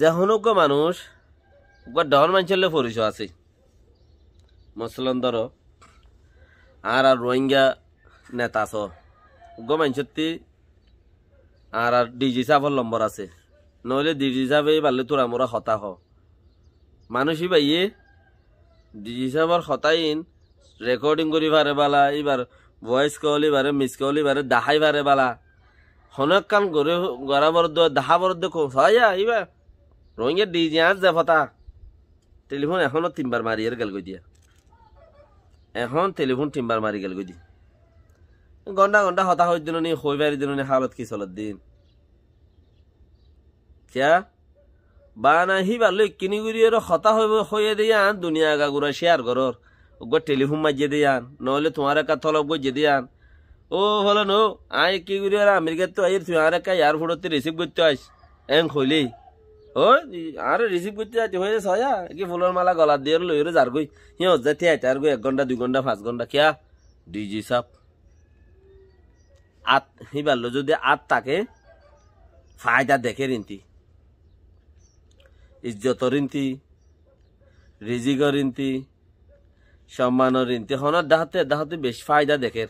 যে হনুক মানুষ ডর মানুষের পরিচয় আছে মসলন ধরো আর আর রোহিঙ্গা নেতা আস গ মানুষের আর আর ডিজি সাহেবর নম্বর আছে নহলে ডিজি সাহেবে বালে তোরা মোরা হতাশ মানুষই বাইয়ে ডিজি সাহেবর হতাইন রেকর্ডিং করি পারে বালা এবার ভয়েস কল এবারে মিস কল এবারে দাহাই পারে বালা কান গরে গড়া বরদ্দ দাহা দেখো হয় ইবা রোহিঙ্গা ডিজে আজ যা টেলিফোন এখনও তিনবার মারি আর গেল দিয়া এখন টেলিফোন তিনবার মারি গেল গই দি ঘন্টা ঘন্টা হতা হয়ে দিল নি হই বাড়ি নি হালত কি চলত দিন কিয়া বানা হি বালো কিনি গুড়ি আর হতা হইব হইয়ে দিয়ে আন দুনিয়া আগা গুড়া শেয়ার করর ওগো টেলিফোন মারিয়ে দিয়ে আন নহলে তোমার একা তলব গো যে আন ও হলো নো আয় কি গুড়ি আর আমেরিকার তো আইয়ের তুই আর একা এয়ারপোর্টতে রিসিভ করতে আস এং খইলেই ওই আর রিসিভ করতে যাইতে হয়ে সয়া কি ফুলের মালা গলা দিয়ে লই রে যার গই হিও যাইতে আইতে আর গই এক ঘন্টা দুই ঘন্টা পাঁচ ঘন্টা খেয়া ডিজি সাপ আত হিবার যদি আত তাকে ফায়দা দেখে রিন্তি ইজ্জত রিন্তি রিজিক রিন্তি সম্মান রিন্তি হনার দাহাতে দাহাতে বেশ ফায়দা দেখে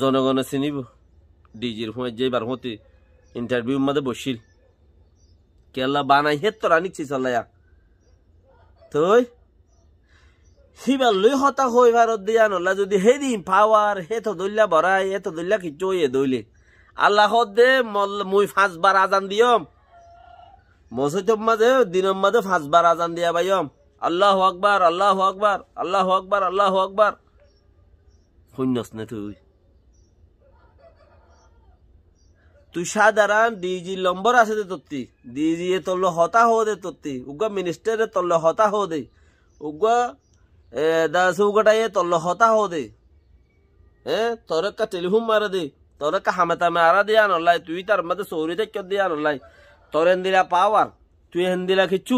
জনগণ চিনিব ডিজির হুঁয়ে যেবার হতে ইন্টারভিউ মাদে বসিল কেলা বানাই হে তোরা নিচ্ছি চলাইয়া তুই সিবার লই হতা হই ভারত দিয়া নলা যদি দিন পাওয়ার হে তো দইলা ভরাই হে তো দইলা কি এ দইলে আল্লাহ দে মল মুই ফাঁসবার আজান দিয়ম মসজিদ মাঝে দিনম মাঝে ফাঁসবার আজান দিয়া বাইম আল্লাহ আকবার আল্লাহ আকবার আল্লাহ আকবার আল্লাহ আকবার শূন্যস নে তুই তুষা দারা ডিজি লম্বর আছে দে তত্তি ডিজি এ তল্ল হতা হো দে তত্তি উগ মিনিস্টারে তল্ল হতা হো দে উগ দাস উগটা এ তল্ল হতা হো দে হ্যাঁ তরকা টেলিফোন মারে দে তরকা হামেতা মে আরা দিয়া নলাই তুই তার মধ্যে সৌরি দেখ দিয়া নলাই তোর হেন্দিলা পাওয়ার তুই হেন্দিলা কিচ্ছু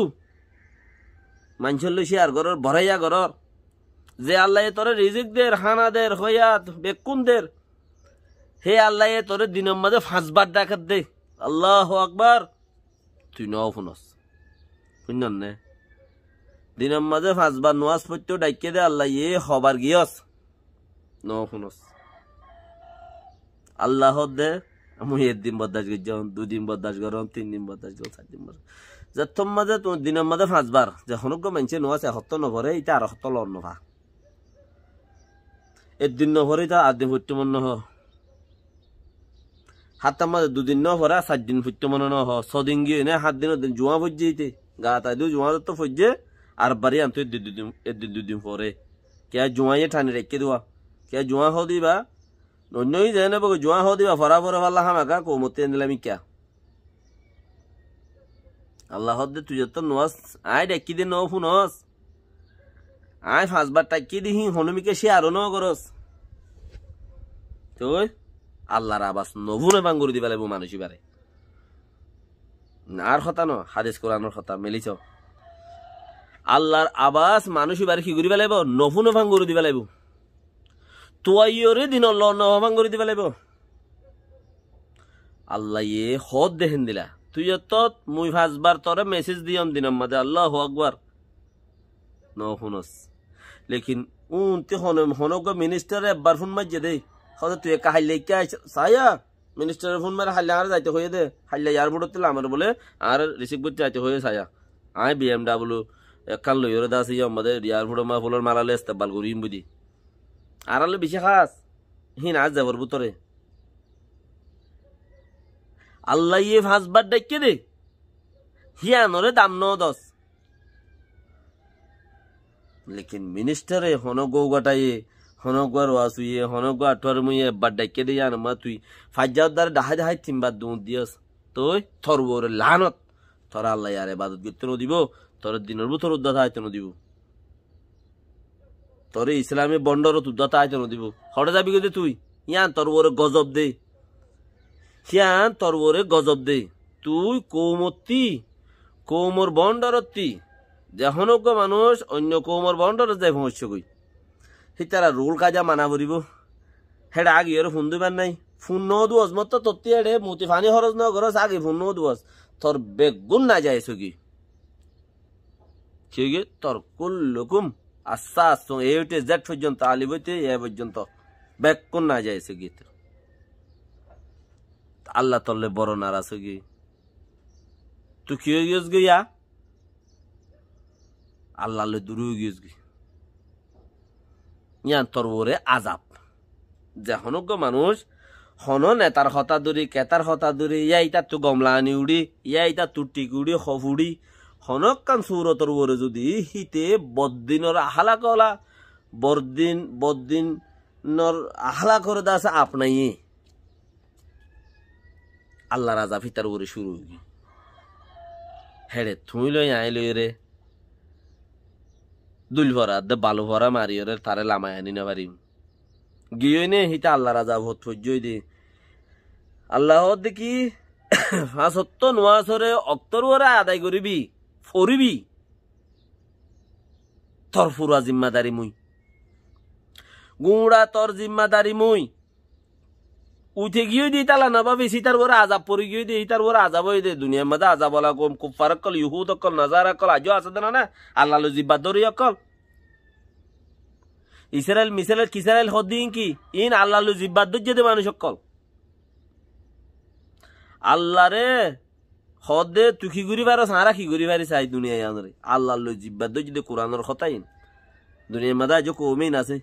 মানছল সে আর ঘর ভরাইয়া ঘর যে আল্লাহ তোর রিজিক দের হানা দের হইয়া বেকুন দের হে আল্লাহ তোর তোরে দিনের মাঝে ফাঁসবার ডাকাত দে আল্লাহ আকবর তুই নও ফোনস শুনলেন নে দিনের মাঝে ফাঁসবার নোয়াজ পড়তে ডাকিয়ে দে আল্লাহ এ হবার গিয়স ন শুনস আল্লাহ দে আমি একদিন বরদাস করছি দুদিন বরদাস করম তিন দিন বরদাস করো চার দিন বরদাস যে মাঝে তোর দিনের মাঝে পাঁচবার যে হনুক মানছে নোয়া সে হত্য নভরে এটা আর হত্য লভা এর দিন নভরে তা আর দিন ভর্তি মন নহ হাত আমাদের দুদিন ন ভরা সাত দিন ফুটতে মনে ন ছদিন গিয়ে এনে সাত দিন জুয়া ফুজে দিতে গা তাই দিও জুয়া তো ফুজে আর বাড়ি আনতো দুদিন এদিন দুদিন পরে কে জুয়াইয়ে ঠানে রেখে দেওয়া কে জুয়া হ দিবা নন্যই যায় না বকে জুয়া হ দিবা ফরা ফরা পাল্লা হামাকা কৌমতে আনলাম ইকা আল্লাহ দে তুই তো নস আয় ডেকি দে ন আয় ফাঁসবার টাকি দিহি হনুমিকে সে আরো ন করস তুই আল্লাহর আবাস নভুনে বাঙ্গুর দিবে লাগবো মানুষই বারে আর কথা ন হাদিস কোরআনের কথা মেলিছ আল্লাহর আবাস মানুষই বারে কি করিবা লাগিব নভুনে ভাঙ্গুর দিবা লাগবো তোয়াইয়রে দিন ল নভাঙ্গুর দিবা লাগিব আল্লাহ ইয়ে হদ দেখেন দিলা তুই তত মুই ফাঁসবার তরে মেসেজ দিয়ম দিনম মাঝে আল্লাহ আকবার ন শুনস লেকিন উন তে হনগ মিনিস্টারে একবার ফোন মারিয়ে দেয় হয়তো তুই একা হাইলে কে সায়া মিনিস্টারের ফোন মারে হাইলে আর যাইতে হয়ে দে হাইলে এয়ারপোর্ট তেল আমার বলে আর রিসিভ করতে যাইতে হয়ে বি আই বিএমডাব্লিউ একখান লইরে দাস ইয়ে আমাদের এয়ারপোর্টে মা ফুলের মারালে ইস্তেবাল করিম বুঝি আর আলো বেশি খাস হি না যাবর বুতরে আল্লাহ ইয়ে ফাঁসবার ডাকে রে হিয়ানরে দাম ন দশ লেকিন মিনিস্টারে হন গৌগাটাইয়ে honogwa rwasuye honogwa atwarmuye badakede yana matui fajjaw dar dahaja hay timbat dun dios toy tor wore lanot tor allah yar ibadat gurte no dibo tor dinor bu tor uddata hayte no dibo tor islami bondor uddata hayte no dibo hore jabi gede তুই ইয়ান tor wore গজব দে Sean tor wore গজব দে তুই কৌমতি কৌমর বন্ডরতি যে হনজ্ঞ মানুষ অন্য কৌমর বন্ডর যায় ভবিষ্য কই হিতারা role কাজা মানা করিব হেডা আগে আর ফোন দিবার নাই ফোন ন দুয়াস মত তত্তি হেডে মুতি ফানি খরচ ন খরচ আগে ফোন ন দুয়াস তোর বেগুন না যায় সুগি কি তোর কুল লুকুম আসা এ এইটে জেট পর্যন্ত আলি বইতে এ পর্যন্ত বেগুন না যায় সুগি আল্লাহ তল্লে বড় নারা সুগি তুই কি গিয়েছ গিয়া আল্লাহ দূরে গিয়েছ গিয়ে ইয়ান আজাব যে হনজ্ঞ মানুষ হন নেতার হতা দূরি কেতার হতা দূরি ইয়া ইতা তু গমলা আনি উড়ি ইয়া ইতা তু টিকুড়ি হফুড়ি হনক কান সুর তরবরে যদি হিতে বদ্দিনর আহালা কলা বরদিন বদ্দিন নর আহলা করে দাস আপনাই আল্লাহ রাজা ফিতার করে শুরু হেড়ে থুই লই আই লই রে দুল ভরা দে বালু ভরা ওরে তারে লামায় আনি না পারিম গিয়ে নে হিতা আল্লাহ রাজা ভোট ফজ্জই দে আল্লাহ দেখি নোয়া সরে অক্তর ওরে আদায় করিবি ফরিবি ফুরা জিম্মাদারি মুই গুঁড়া তর জিম্মাদারি মুই উঠে গিয়ে দিয়ে তালা না ভাবি সীতার বড় আজাব পরে গিয়ে দিয়ে সীতার বড় আজাব হয়ে দেয় দুনিয়ার মধ্যে আজাব বলা খুব ফারক কল ইহু অকল নজার অকল আজও আছে না না আল্লাহ জিব্বা ধরি অকল ইসরায়েল মিসাইল কিসারাইল দিন কি ইন আল্লাহ জিব্বা ধর দে মানুষ অকল আল্লাহ রে হদে তুখি ঘুরি পারো সারা কি ঘুরি বারি চাই দুনিয়ায় আল্লাহ জিব্বা ধর দে কোরআনের হতাইন দুনিয়ার মধ্যে আজও কমেই আছে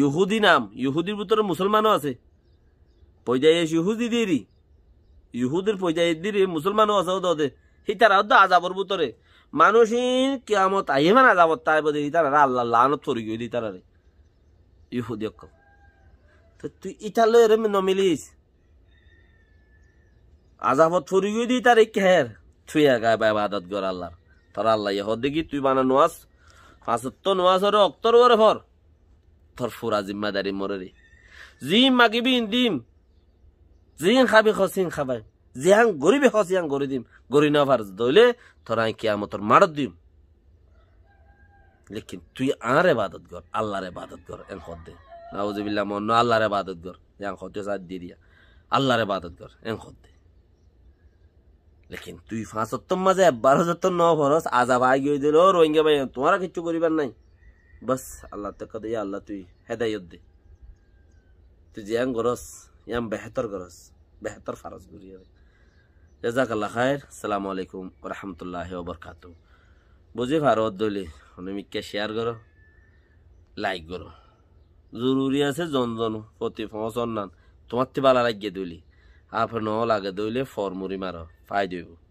ইহুদি নাম ইহুদির ভিতরে মুসলমানও আছে পর্যায়ে ইহুদি দিয়েরি ইহুদের পর্যায়ে দিরে মুসলমানও আছে ওদের হিতারা তো আজাবর ভিতরে মানুষের কেমত আহিমান আজাবত তাই বোধ হিতারা আল্লাহ লানত তরি গিয়ে হিতারা ইহুদি অক্কম তো তুই ইতালে রে নমিলিস আজাবত তরি গিয়ে দি তার কেহের থুয়া গায় বাই বাদত গর আল্লাহ তোর আল্লাহ ইহ দেখি তুই বানা নোয়াস পাঁচত্ব নোয়াস রে অক্তর ওরে ফর torfura zimmadari morori zin magibi indim zin khabi khosin khabai জিহান গরিবে হসিয়ান গরি দিম গরি নভার দইলে তোরা কি আমতর মারত দিম লেকিন তুই আর এবাদত কর আল্লাহর এবাদত কর এন হদ দে নাউজুবিল্লাহ মন আল্লাহর এবাদত কর ইয়ান হদ সাদ দি দিয়া আল্লাহর এবাদত কর এন হদ দে লেকিন তুই ফাঁসত্তর মাঝে বারো যত্তর ন ভরস আজাব আগে দিল রোহিঙ্গা ভাই তোমারা কিচ্ছু করিবার নাই বস আল্লাহ তাকে ইয়া আল্লাহ তুই হেদায়ত দে তুই জিয়াং গরস ইয়াম বেহতর গরস বেহতর ফারস ঘুরি হবে রেজাক আল্লাহ খায়ের সালামু আলাইকুম রহমতুল্লাহ বরকাত বুঝে ভারত দলি অনেমিককে শেয়ার করো লাইক করো জরুরি আছে জন জন প্রতি ফসন তোমার তে বালা লাগিয়ে দইলি আপনার ন লাগে দইলে ফর মুড়ি মারো পাই দইব